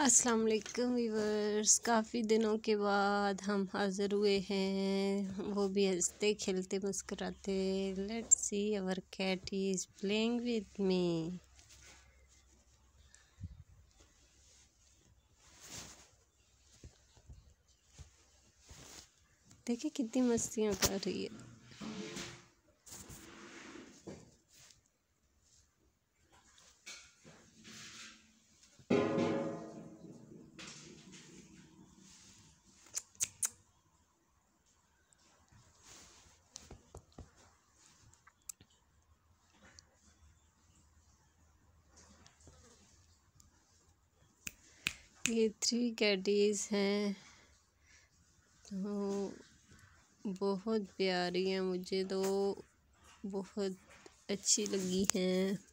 अस्सलाम वालेकुम वीवर्स काफ़ी दिनों के बाद हम हाज़िर हुए हैं वो भी हंसते खेलते मुस्कुराते let's see our cat is playing with me देखिए कितनी मस्तियाँ कर रही है ये थ्री कैडीज़ हैं तो बहुत प्यारी हैं मुझे तो बहुत अच्छी लगी हैं